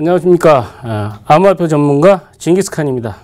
안녕하십니까. 아, 암호화폐 전문가 징기스칸입니다.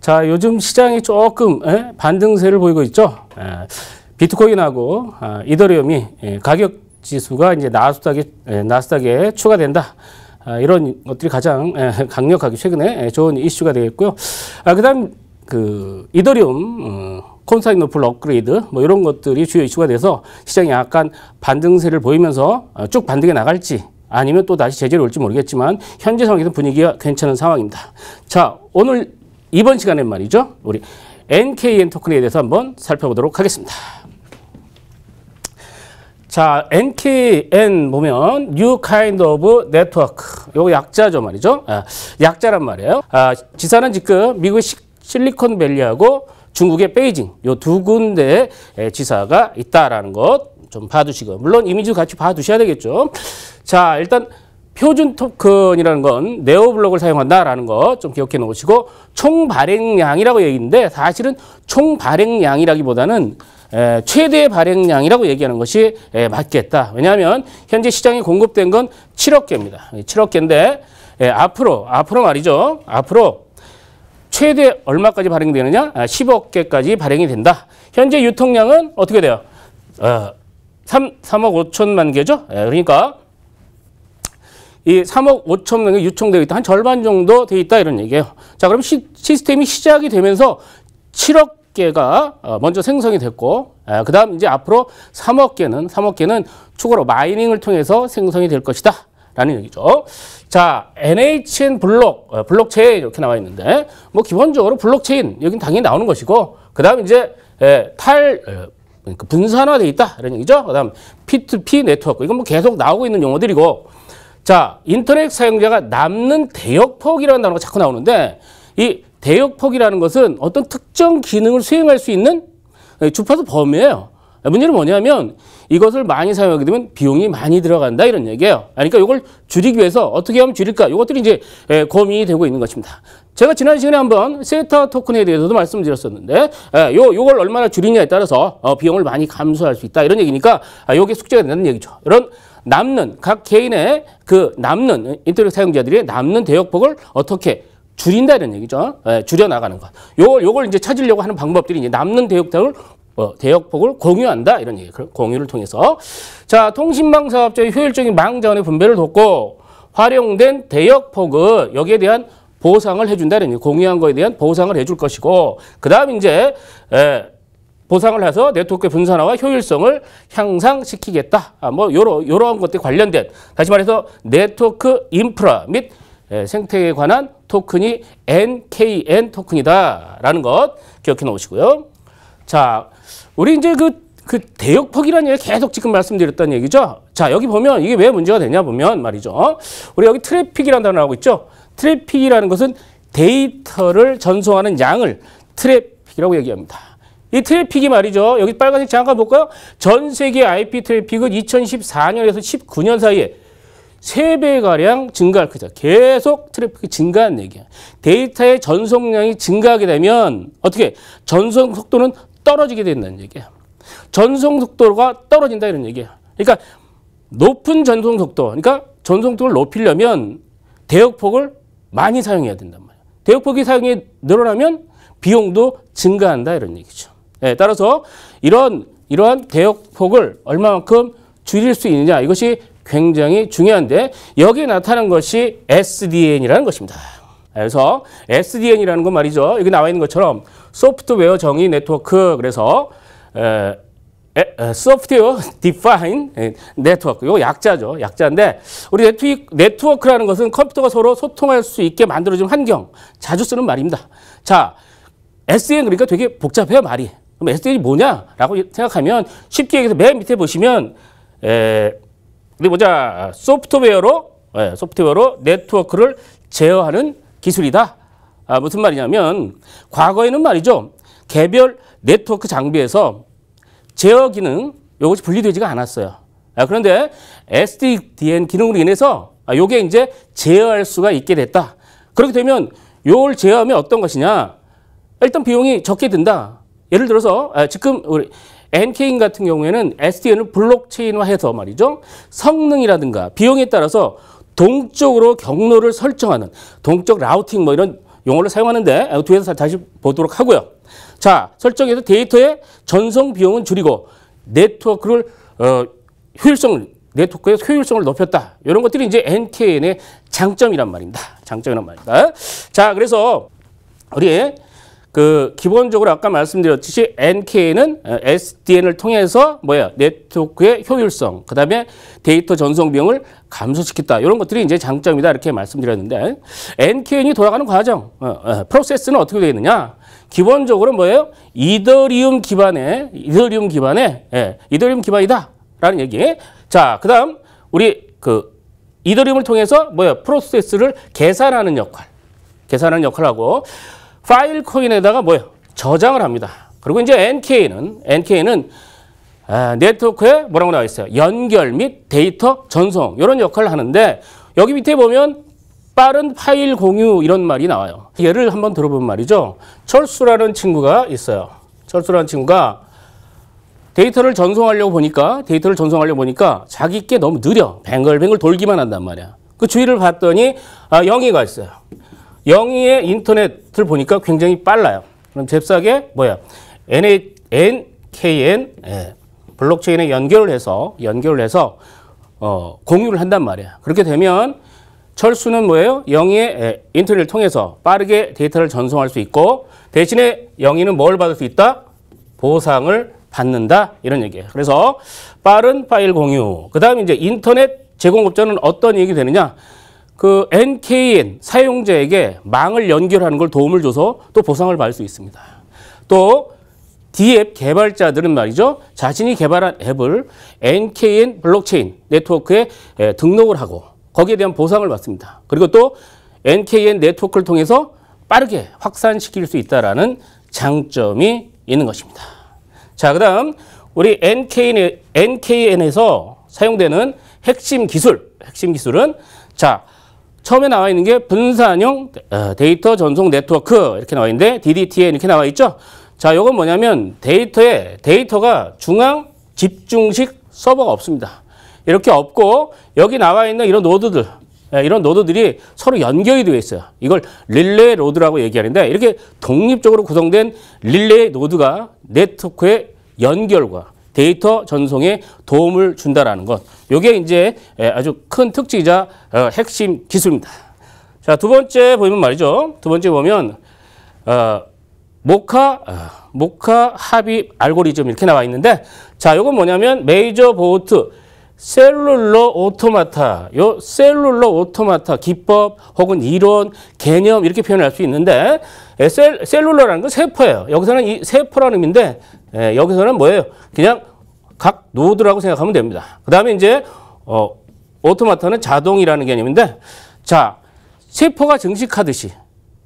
자, 요즘 시장이 조금 예, 반등세를 보이고 있죠. 예, 비트코인하고 아, 이더리움이 예, 가격 지수가 이제 나스닥에, 나스닥에 추가된다. 아, 이런 것들이 가장 강력하게 최근에 좋은 이슈가 되겠고요. 그 다음, 그, 이더리움, 어, 콘사인 노플 업그레이드 뭐 이런 것들이 주요 이슈가 돼서 시장이 약간 반등세를 보이면서 어, 쭉 반등해 나갈지 아니면 또 다시 제재를 올지 모르겠지만 현재 상황에서 분위기가 괜찮은 상황입니다. 자, 오늘 이번 시간에 말이죠. 우리 NKN 토큰에 대해서 한번 살펴보도록 하겠습니다. 자, NKN 보면 New Kind of Network. 요거 약자죠 말이죠. 아, 약자란 말이에요. 아, 지사는 지금 미국 실리콘밸리하고 중국의 베이징 요 두 군데 지사가 있다라는 것좀 봐두시고 물론 이미지도 같이 봐두셔야 되겠죠. 자 일단 표준 토큰이라는 건 네오블록을 사용한다라는 거 좀 기억해 놓으시고 총 발행량이라고 얘기인데 사실은 총 발행량이라기보다는 에, 최대 발행량이라고 얘기하는 것이 에, 맞겠다. 왜냐하면 현재 시장에 공급된 건 7억 개입니다. 7억 개인데 에, 앞으로 앞으로 말이죠. 앞으로 최대 얼마까지 발행되느냐? 아, 10억 개까지 발행이 된다. 현재 유통량은 어떻게 돼요? 어, 3, 3억 5천만 개죠? 예, 그러니까 이 3억 5천만 개 유통되어 있다. 한 절반 정도 돼 있다 이런 얘기예요. 자, 그럼 시, 스템이 시작이 되면서 7억 개가 어, 먼저 생성이 됐고 예, 그다음 이제 앞으로 3억 개는 3억 개는 추가로 마이닝을 통해서 생성이 될 것이다. 라는 얘기죠. 자, NHN 블록, 어, 블록체인 이렇게 나와 있는데, 뭐, 기본적으로 블록체인, 여긴 당연히 나오는 것이고, 그 다음 이제, 예, 탈, 어, 그러니까 분산화돼 있다 이런 얘기죠. 그다음 P2P 네트워크 이건 뭐 계속 나오고 있는 용어들이고 자 인터넷 사용자가 남는 대역폭이라는 단어가 자꾸 나오는데 이 대역폭이라는 것은 어떤 특정 기능을 수행할 수 있는 주파수 범위예요. 문제는 뭐냐면 이것을 많이 사용하게 되면 비용이 많이 들어간다 이런 얘기예요. 그러니까 이걸 줄이기 위해서 어떻게 하면 줄일까? 이것들이 이제 예, 고민이 되고 있는 것입니다. 제가 지난 시간에 한번 세타 토큰에 대해서도 말씀드렸었는데 예, 요 요걸 얼마나 줄이냐에 따라서 어, 비용을 많이 감소할 수 있다 이런 얘기니까 아, 요게 숙제가 된다는 얘기죠. 이런 남는 각 개인의 그 남는 인터넷 사용자들이 남는 대역폭을 어떻게 줄인다 이런 얘기죠. 예, 줄여 나가는 것. 요 요걸 이제 찾으려고 하는 방법들이 이제 남는 대역폭을 뭐 대역폭을 공유한다 이런 얘기 공유를 통해서 자 통신망 사업자의 효율적인 망 자원의 분배를 돕고 활용된 대역폭은 여기에 대한 보상을 해준다 이 얘기 공유한 거에 대한 보상을 해줄 것이고 그 다음 이제 에, 보상을 해서 네트워크 분산화와 효율성을 향상시키겠다. 아, 뭐 요런 요런 것들 관련된 다시 말해서 네트워크 인프라 및 생태에 관한 토큰이 NKN 토큰이다라는 것 기억해 놓으시고요. 자, 우리 이제 그, 그 대역폭이라는 얘기 계속 지금 말씀드렸다는 얘기죠. 자, 여기 보면 이게 왜 문제가 되냐 보면 말이죠. 우리 여기 트래픽이라는 단어 나오고 있죠. 트래픽이라는 것은 데이터를 전송하는 양을 트래픽이라고 얘기합니다. 이 트래픽이 말이죠. 여기 빨간색 잠깐 볼까요? 전 세계 IP 트래픽은 2014년에서 19년 사이에 세배가량 증가할 거죠. 계속 트래픽이 증가한 얘기야. 데이터의 전송량이 증가하게 되면 어떻게 전송 속도는 떨어지게 된다는 얘기예요 전송 속도가 떨어진다 이런 얘기예요 그러니까 높은 전송 속도, 그러니까 전송 속도를 높이려면 대역폭을 많이 사용해야 된단 말이에요 대역폭이 사용이 늘어나면 비용도 증가한다 이런 얘기죠. 예, 따라서 이런 이러한 대역폭을 얼마만큼 줄일 수 있느냐 이것이 굉장히 중요한데 여기에 나타난 것이 SDN이라는 것입니다. 그래서 SDN이라는 건 말이죠. 여기 나와 있는 것처럼 소프트웨어 정의 네트워크 그래서 소프트웨어 디파인 네트워크 이거 약자죠 약자인데 우리 네트워크, 라는 것은 컴퓨터가 서로 소통할 수 있게 만들어진 환경 자주 쓰는 말입니다 자 SDN 그러니까 되게 복잡해요 말이 그럼 SDN이 뭐냐라고 생각하면 쉽게 얘기해서 맨 밑에 보시면 에, 우리 보자 소프트웨어로 에, 예, 소프트웨어로 네트워크를 제어하는 기술이다. 아, 무슨 말이냐면 과거에는 말이죠. 개별 네트워크 장비에서 제어 기능 이것이 분리되지가 않았어요. 아, 그런데 s d n 기능으로 인해서 아, 요게 이제 제어할 수가 있게 됐다. 그렇게 되면 요걸 제어하면 어떤 것이냐? 일단 비용이 적게 든다. 예를 들어서 아, 지금 우리 NK인 같은 경우에는 SDN을 블록체인화해서 말이죠. 성능이라든가 비용에 따라서 동쪽으로 경로를 설정하는 동쪽 라우팅 뭐 이런 용어를 사용하는데 뒤에서 다시 보도록 하고요. 자, 설정에서 데이터의 전송 비용은 줄이고 네트워크를 어, 효율성을 네트워크의 효율성을 높였다. 이런 것들이 이제 NTN의 장점이란 말입니다. 장점이란 말입니다. 자, 그래서 우리 그 기본적으로 아까 말씀드렸듯이 NK는 SDN을 통해서 뭐야 네트워크의 효율성, 그다음에 데이터 전송 비용을 감소시켰다. 이런 것들이 이제 장점이다 이렇게 말씀드렸는데 NKN이 돌아가는 과정, 어, 어 프로세스는 어떻게 되느냐 기본적으로 뭐예요? 이더리움 기반의 이더리움 기반의 예, 이더리움 기반이다라는 얘기. 자, 그다음 우리 그 이더리움을 통해서 뭐야 프로세스를 계산하는 역할. 계산하는 역할하고 파일 코인에다가 뭐예요? 저장을 합니다. 그리고 이제 NK는 NK는 아, 네트워크에 뭐라고 나와 있어요? 연결 및 데이터 전송 이런 역할을 하는데 여기 밑에 보면 빠른 파일 공유 이런 말이 나와요. 예를 한번 들어본 말이죠. 철수라는 친구가 있어요. 철수라는 친구가 데이터를 전송하려고 보니까 데이터를 전송하려고 보니까 자기 게 너무 느려. 뱅글뱅글 돌기만 한단 말이야. 그 주위를 봤더니 아, 영희가 있어요. 영희의 인터넷을 보니까 굉장히 빨라요. 그럼 잽싸게 뭐야? n NKN 예. 블록체인에 연결을 해서 연결을 해서 어, 공유를 한단 말이야. 그렇게 되면 철수는 뭐예요? 영희의 예, 인터넷을 통해서 빠르게 데이터를 전송할 수 있고 대신에 영희는 뭘 받을 수 있다? 보상을 받는다 이런 얘기예요. 그래서 빠른 파일 공유. 그다음 이제 인터넷 제공업자는 어떤 얘기 되느냐? 그 NKN 사용자에게 망을 연결하는 걸 도움을 줘서 또 보상을 받을 수 있습니다. 또 D앱 개발자들은 말이죠. 자신이 개발한 앱을 NKN 블록체인 네트워크에 등록을 하고 거기에 대한 보상을 받습니다. 그리고 또 NKN 네트워크를 통해서 빠르게 확산시킬 수있다라 장점이 있는 것입니다. 자, 그다음 우리 NKN, NKN에서 사용되는 핵심 기술, 핵심 기술은 자, 처음에 나와 있는 게 분산형 어, 데이터 전송 네트워크 이렇게 나와 있는데 DDTN 이렇게 나와 있죠. 자, 이건 뭐냐면 데이터에 데이터가 중앙 집중식 서버가 없습니다. 이렇게 없고 여기 나와 있는 이런 노드들 예, 이런 노드들이 서로 연결이 되어 있어요. 이걸 릴레이 노드라고 얘기하는데 이렇게 독립적으로 구성된 릴레이 노드가 네트워크의 연결과 데이터 전송에 도움을 준다라는 것. 이게 이제 예, 아주 큰 특징이자 어, 핵심 기술입니다. 자, 두 번째 보면 말이죠. 두 번째 보면 어, 모카 아, 모카 합의 알고리즘 이렇게 나와 있는데 자, 이건 뭐냐면 메이저 보트 셀룰러 오토마타, 요 셀룰러 오토마타 기법 혹은 이론, 개념 이렇게 표현할 수 있는데 예, 셀, 셀룰러라는 건 세포예요. 여기서는 이 세포라는 의미인데 예, 여기서는 뭐예요? 그냥 각 노드라고 생각하면 됩니다. 그 다음에 이제 어, 오토마타는 자동이라는 개념인데 자 세포가 증식하듯이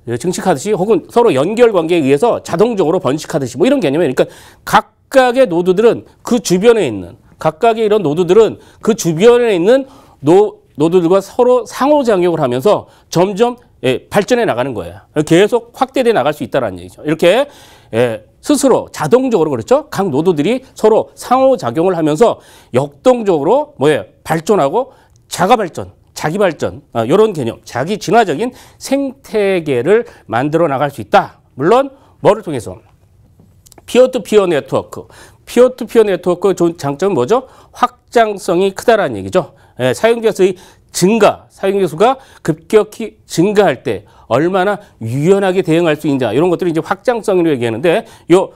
예, 증식하듯이 혹은 서로 연결 관계에 의해서 자동적으로 번식하듯이 뭐 이런 개념이에요. 그러니까 각각의 노드들은 그 주변에 있는 각각의 이런 노드들은 그 주변에 있는 노, 노드들과 서로 상호작용을 하면서 점점 예, 발전해 나가는 거예요. 계속 확대돼 나갈 수 있다는 얘기죠. 이렇게 예, 스스로 자동적으로 그렇죠? 각 노드들이 서로 상호작용을 하면서 역동적으로 뭐예요? 발전하고 자가 발전, 자기 발전 어, 이런 개념, 자기 진화적인 생태계를 만들어 나갈 수 있다. 물론 뭐를 통해서 피어투피어 네트워크, 피어투피어 네트워크 좋은 장점은 뭐죠? 확장성이 크다라는 얘기죠. 예, 사용자 수의 증가, 사용자 수가 급격히 증가할 때 얼마나 유연하게 대응할 수 있냐 이런 것들을 이제 확장성이라고 얘기하는데 요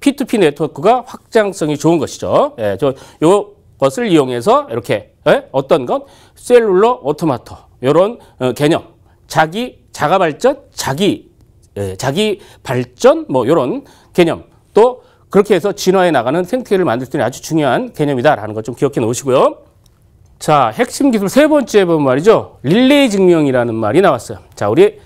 P2P 네트워크가 확장성이 좋은 것이죠. 예, 저 요것을 이용해서 이렇게 예? 어떤 건 셀룰러 오토마토 이런 어, 개념 자기 자가 발전 자기 예, 자기 발전 뭐 이런 개념 또 그렇게 해서 진화해 나가는 생태계를 만들 수 있는 아주 중요한 개념이다라는 것 좀 기억해 놓으시고요. 자, 핵심 기술 세 번째 본 말이죠. 릴레이 증명이라는 말이 나왔어요. 자, 우리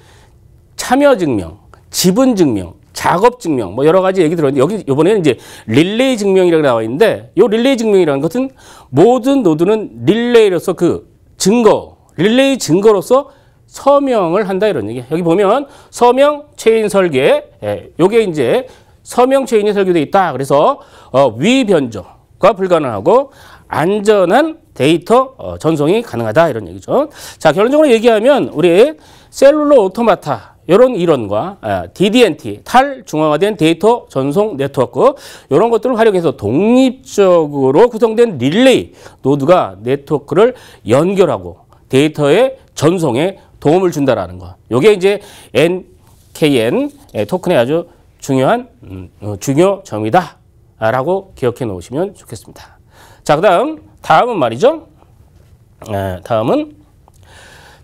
참여 증명, 지분 증명, 작업 증명 뭐 여러 가지 얘기 들었는데 여기 이번에는 이제 릴레이 증명이라고 나와 있는데 요 릴레이 증명이라는 것은 모든 노드는 릴레이로서 그 증거, 릴레이 증거로서 서명을 한다 이런 얘기. 여기 보면 서명 체인 설계, 예, 요게 이제 서명 체인이 설계되어 있다. 그래서 어, 위변조가 불가능하고 안전한 데이터 어, 전송이 가능하다 이런 얘기죠. 자 결론적으로 얘기하면 우리 셀룰러 오토마타 이런 이론과 예, DDNT, 탈중앙화된 데이터 전송 네트워크 이런 것들을 활용해서 독립적으로 구성된 릴레이 노드가 네트워크를 연결하고 데이터의 전송에 도움을 준다라는 거. 이게 이제 NKN 예, 토큰의 아주 중요한 음, 어, 중요 점이다 라고 기억해 놓으시면 좋겠습니다. 자, 그 다음 다음은 말이죠. 예, 다음은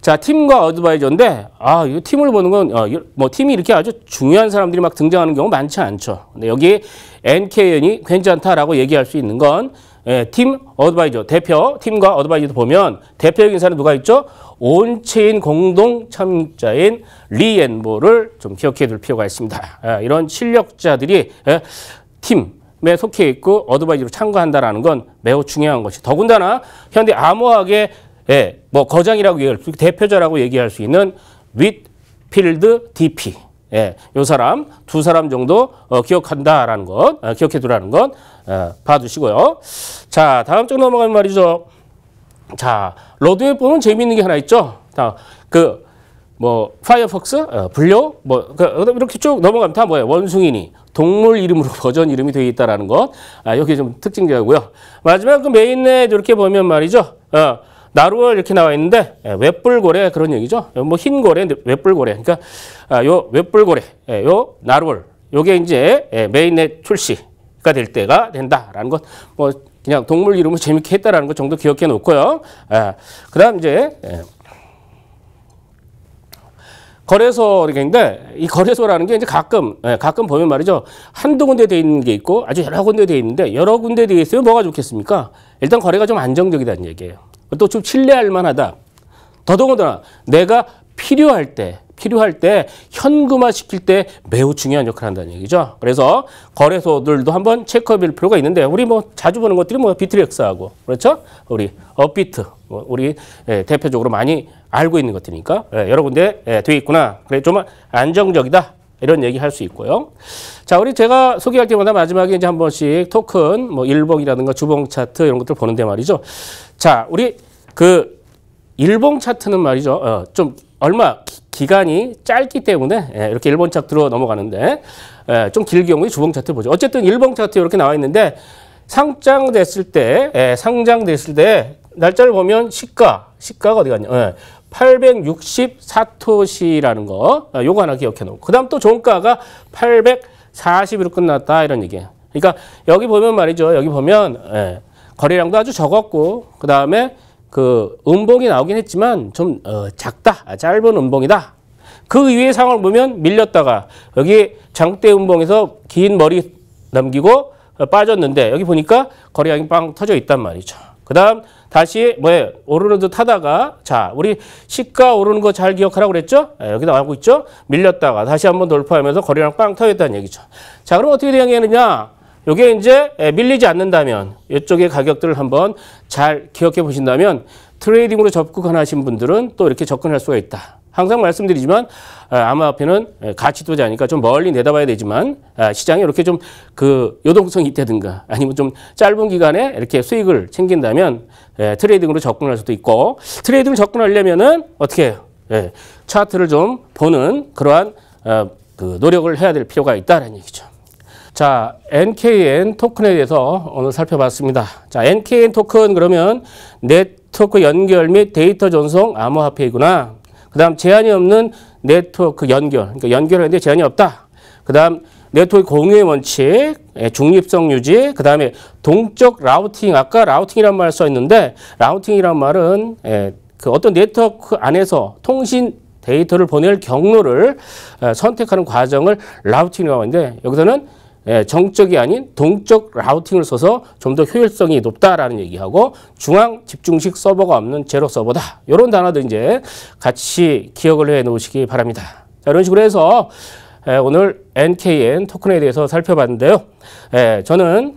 자, 팀과 어드바이저인데, 아, 이 팀을 보는 건, 어, 뭐, 팀이 이렇게 아주 중요한 사람들이 막 등장하는 경우 많지 않죠. 근데 여기 NKN이 괜찮다라고 얘기할 수 있는 건, 예, 팀 어드바이저, 대표, 팀과 어드바이저도 보면 대표적인 사람 이 누가 있죠? 온체인 공동 참자인 리엔보를 좀 기억해 둘 필요가 있습니다. 예, 이런 실력자들이 예, 팀, 에 속해 있고 어드바이저로 참가한다라는 건 매우 중요한 것이 더군다나 현대 암호학의 예, 뭐 거장이라고 얘기할 수, 대표자라고 얘기할 수 있는 윗필드 DP. 예, 요 사람 두 사람 정도 어, 기억한다라는 것, 어, 기억해두라는 것 어, 봐두시고요. 자, 다음 쪽 넘어가면 말이죠. 자, 로드웹 보면 재미있는 게 하나 있죠. 자, 그 뭐 파이어폭스, 어, 분류뭐 그, 이렇게 쭉 넘어가면 다 뭐예요? 원숭이니 동물 이름으로 버전 이름이 되어 있다라는 것. 아, 여기 좀 특징적이고요. 마지막 그메인에 이렇게 보면 말이죠. 어, 나루어 이렇게 나와 있는데 예, 웹불고래 그런 얘기죠. 뭐 흰고래, 네, 웹불고래. 그러니까 아, 요 웹불고래, 예, 요 나루얼, 요게 이제 예, 메인넷 출시가 될 때가 된다라는 것. 뭐 그냥 동물 이름을 재밌게 했다라는 것 정도 기억해 놓고요. 그다음 이제 거래소 이렇게인데 이 거래소라는 게 이제 가끔 가끔 보면 말이죠 한두 군데 돼 있는 게 있고 아주 여러 군데 돼 있는데 여러 군데 돼 있으면 뭐가 좋겠습니까? 일단 거래가 좀안정적이라는 얘기예요. 또좀 신뢰할 만하다. 더더군다나 내가 필요할 때 필요할 때 현금화 시킬 때 매우 중요한 역할을 한다는 얘기죠. 그래서 거래소들도 한번 체크해볼 필요가 있는데 우리 뭐 자주 보는 것들이 뭐 비트렉스하고 그렇죠? 우리 업비트 뭐 우리 예, 대표적으로 많이 알고 있는 것들이니까 여러 군데 예, 돼 예, 있구나. 그래 좀 안정적이다. 이런 얘기 할 수 있고요. 자, 우리 제가 소개할 때마다 마지막에 이제 한 번씩 토큰, 뭐 일봉이라든가 주봉 차트 이런 것들 보는데 말이죠. 자, 우리 그 일봉 차트는 말이죠. 어, 좀 얼마 기간이 짧기 때문에 예, 이렇게 일봉 차트로 넘어가는데 예, 좀 길게 경우에 주봉 차트 보죠. 어쨌든 일봉 차트 이렇게 나와 있는데 상장됐을 때 예, 상장됐을 때 날짜를 보면 시가 시가가 어디 갔냐? 예, 864토시라는 거 어, 요거 하나 기억해 놓고 그 다음 또 종가가 840으로 끝났다 이런 얘기예요. 그러니까 여기 보면 말이죠. 여기 보면 예, 거래량도 아주 적었고 그 다음에 그 음봉이 나오긴 했지만 좀 어, 작다. 짧은 음봉이다. 그 위의 상황을 보면 밀렸다가 여기 장대 음봉에서 긴 머리 넘기고 어, 빠졌는데 여기 보니까 거래량이 빵 터져 있단 말이죠. 그 다음 다시 뭐예 오르는 듯 하다가 자 우리 시가 오르는 거 잘 기억하라고 그랬죠? 네, 여기 나오고 있죠? 밀렸다가 다시 한번 돌파하면서 거리랑 빵 터졌다는 얘기죠. 자 그럼 어떻게 대응해야 되냐? 요게 이제 예, 밀리지 않는다면 이쪽의 가격들을 한번 잘 기억해 보신다면 트레이딩으로 접근하신 분들은 또 이렇게 접근할 수가 있다. 항상 말씀드리지만 암호화폐는 가치 투자니까 좀 멀리 내다봐야 되지만 아, 시장이 이렇게 좀 그 요동성이 있다든가 아니면 좀 짧은 기간에 이렇게 수익을 챙긴다면 예, 트레이딩으로 접근할 수도 있고 트레이딩을 접근하려면은 어떻게 예, 차트를 좀 보는 그러한 어, 그 노력을 해야 될 필요가 있다는 얘기죠. 자, NKN 토큰에 대해서 오늘 살펴봤습니다. 자, NKN 토큰 그러면 네트워크 연결 및 데이터 전송 암호화폐이구나. 그 다음 제한이 없는 네트워크 연결. 그러니까 연결하는데 제한이 없다. 그 다음 네트워크 공유의 원칙, 예, 중립성 유지, 그 다음에 동적 라우팅. 아까 라우팅이란 말을 써있는데 라우팅이란 말은 예, 그 어떤 네트워크 안에서 통신 데이터를 보낼 경로를 어, 선택하는 과정을 라우팅이라고 하는데 여기서는 예, 정적이 아닌 동적 라우팅을 써서 좀 더 효율성이 높다라는 얘기하고 중앙 집중식 서버가 없는 제로 서버다. 이런 단어도 이제 같이 기억을 해 놓으시기 바랍니다. 자, 이런 식으로 해서 예, 오늘 NKN 토큰에 대해서 살펴봤는데요. 예, 저는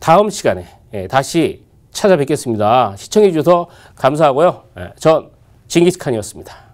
다음 시간에 다시 찾아뵙겠습니다. 시청해 주셔서 감사하고요. 전 징기스칸이었습니다.